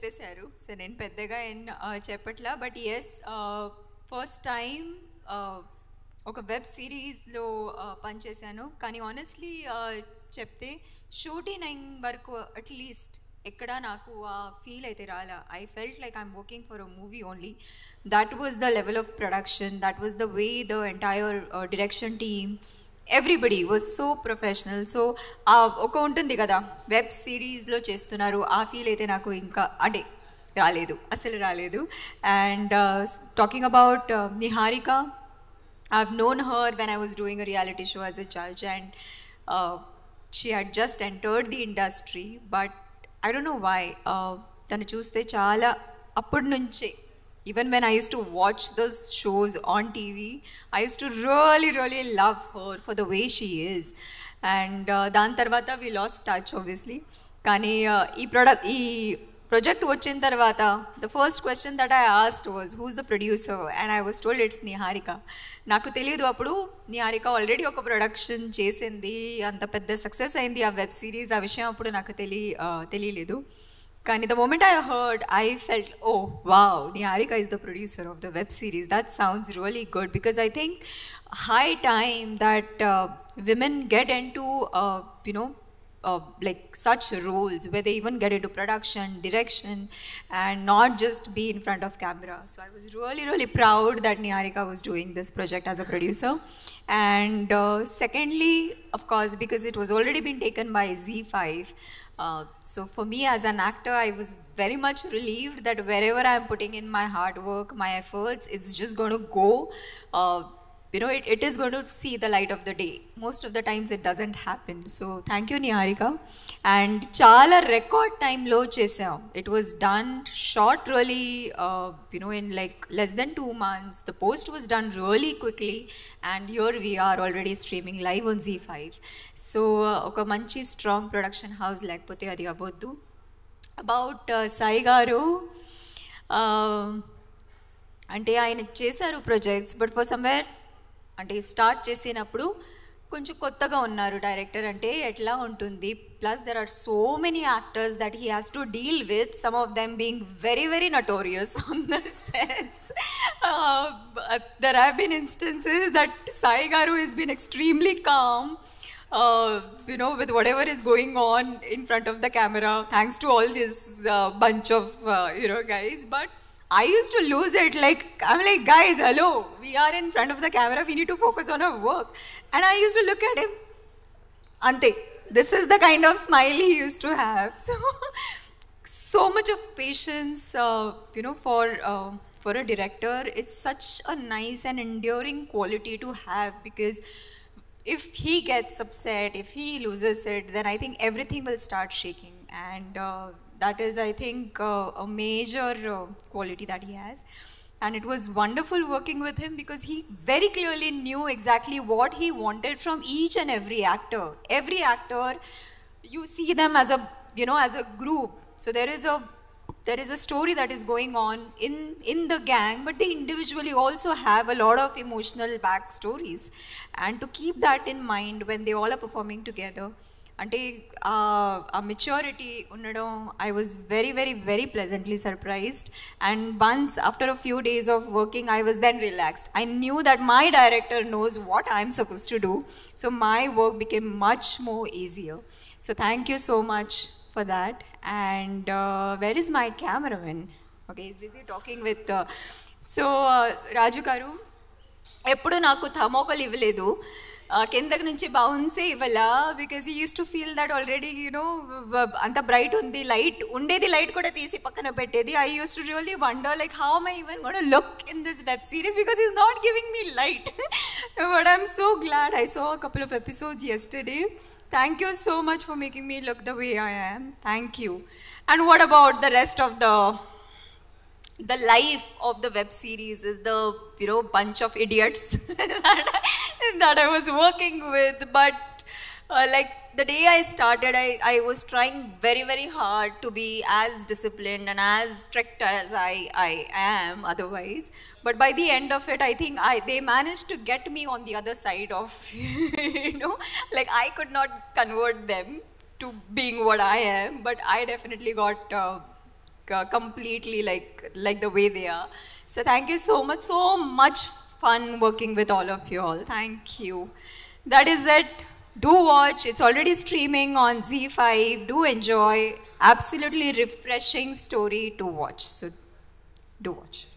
చెప్పేశారు సో నేను పెద్దగా ఏం చెప్పట్లా బట్ ఎస్ ఫస్ట్ టైం ఒక వెబ్ సిరీస్లో పనిచేశాను కానీ ఆనెస్ట్లీ చెప్తే షూటింగ్ వరకు అట్లీస్ట్ ఎక్కడ నాకు ఆ ఫీల్ అయితే రాలా I felt like I'm working for a movie only that was the level of production that was the way the entire direction team everybody was so professional so ఒక ఉంటుంది కదా web సిరీస్లో చేస్తున్నారు ఆ ఫీల్ అయితే నాకు ఇంకా అంటే రాలేదు అసలు రాలేదు and talking about Niharika I have known her when I was doing a reality show as a judge and she had just entered the industry but I don't know why తను చూస్తే చాలా అప్పటి నుంచే even when I used to watch those shows on TV I used to really really love her for the way she is. And uh, దాని తర్వాత we lost touch obviously కానీ uh, ఈ product ఈ ప్రొజెక్ట్ వచ్చిన తర్వాత the first question that I asked was who's the producer and I was told it's Niharika నాకు తెలియదు అప్పుడు నిహారిక ఆల్రెడీ ఒక ప్రొడక్షన్ చేసింది అంత పెద్ద సక్సెస్ అయింది ఆ వెబ్ సిరీస్ ఆ విషయం అప్పుడు నాకు తెలియ uh, తెలియలేదు Kani, the moment I heard, I felt, oh wow, Niharika is the producer of the web series. That sounds really good because I think high time that uh, women get into, uh, you know, uh, like such roles where they even get into production, direction, and not just be in front of camera. So I was really, really proud that Niharika was doing this project as a producer. And uh, secondly, of course, because it was already been taken by Z5, uh, so for me as an actor, I was very much relieved that wherever I'm putting in my hard work, my efforts, it's just going to go uh, you know, it, it is going to see the light of the day. Most of the times it doesn't happen. So thank you, Niharika. And chala record time low chesam. It was done short really, uh, you know, in like less than two months. The post was done really quickly. And here we are already streaming live on Z5. So uh, oka manchi strong production house like Pote Adiaboddu. About uh, Sai Garu. Uh, అంటే ఆయన చేశారు projects. But for somewhere... అంటే start చేసినప్పుడు కొంచెం కొత్తగా ఉన్నారు director అంటే ఎట్లా ఉంటుంది plus there are so many actors that he has to deal with some of them being very very notorious on the sense there have been instances that Sai garu is been extremely calm you know with whatever is going on in front of the camera thanks to all this bunch of your guys but I used to lose it. Like, I'm like, guys, hello, we are in front of the camera, we need to focus on our work. And I used to look at him, Ante, this is the kind of smile he used to have. So, so much of patience, uh, you know, for. Uh, for a director, it's such a nice and enduring quality to have because if he gets upset, if he loses it, then I think everything will start shaking. And uh, that is, I think, uh, a major uh, quality that he has. And it was wonderful working with him because he very clearly knew exactly what he wanted from each and every actor. Every actor, you see them as a, you know, as a group. So there is a there is a story that is going on in in the gang but they individually also have a lot of emotional backstories and to keep that in mind when they all are performing together అంటే ఆ maturity ఉండడం I was very very very pleasantly surprised and once after a few days of working I was then relaxed I knew that my director knows what I'm suppose to do so my work became much more easier so thank you so much for that and where is my cameraman okay is busy talking with so Raju garu ఎప్పుడు నాకు థమోకలు ఇవ్వలేదు కిందకి నుంచి బౌన్సే ఇవ్వాలా because he used to feel that already you know అంత bright ఉంది light ఉండేది light కూడా తీసి పక్కన పెట్టేది I used to really wonder like how my even కూడా look in this web series because is not giving me light but I'm so glad I so couple of episodes yesterday Thank you so much for making me look the way I am. Thank you. And what about the rest of the the life of the web series is the you know bunch of idiots that, I, that I was working with. But uh, like the day I started, I, I was trying very very hard to be as disciplined and as strict as I I am otherwise. But by the end of it, I think I they managed to get me on the other side of you know like I could not convert them to being what I am, but I definitely got. Uh, uh, completely like like the way they are. So thank you so much. So much fun working with all of you all. Thank you. That is it. Do watch. It's already streaming on Z5. Do enjoy. Absolutely refreshing story to watch. So do watch.